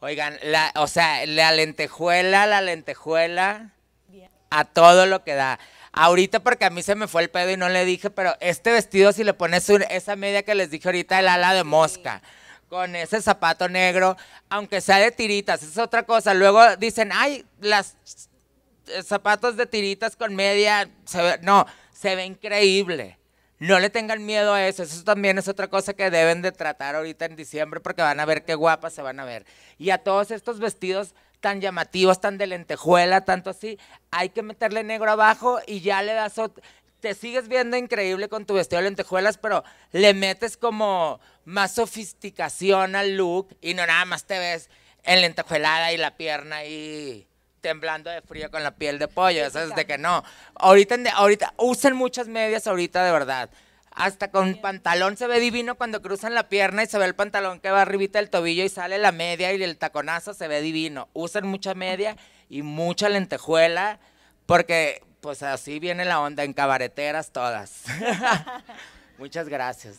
Oigan, la, o sea, la lentejuela, la lentejuela, a todo lo que da. Ahorita porque a mí se me fue el pedo y no le dije, pero este vestido si le pones esa media que les dije ahorita, el ala de mosca. con ese zapato negro, aunque sea de tiritas, es otra cosa. Luego dicen, ay, las zapatos de tiritas con media, no, se ve increíble. No le tengan miedo a eso. Eso también es otra cosa que deben de tratar ahorita en diciembre porque van a ver qué guapas se van a ver. Y a todos estos vestidos tan llamativos, tan de lentejuela, tanto así, hay que meterle negro abajo y ya le das te sigues viendo increíble con tu vestido de lentejuelas, pero le metes como más sofisticación al look y no nada más te ves en lentejuelada y la pierna y temblando de frío con la piel de pollo, eso es de que no. Ahorita, ahorita usen muchas medias ahorita de verdad. Hasta con pantalón se ve divino cuando cruzan la pierna y se ve el pantalón que va arribita del tobillo y sale la media y el taconazo se ve divino. Usen mucha media y mucha lentejuela porque pues así viene la onda en cabareteras todas. Muchas gracias.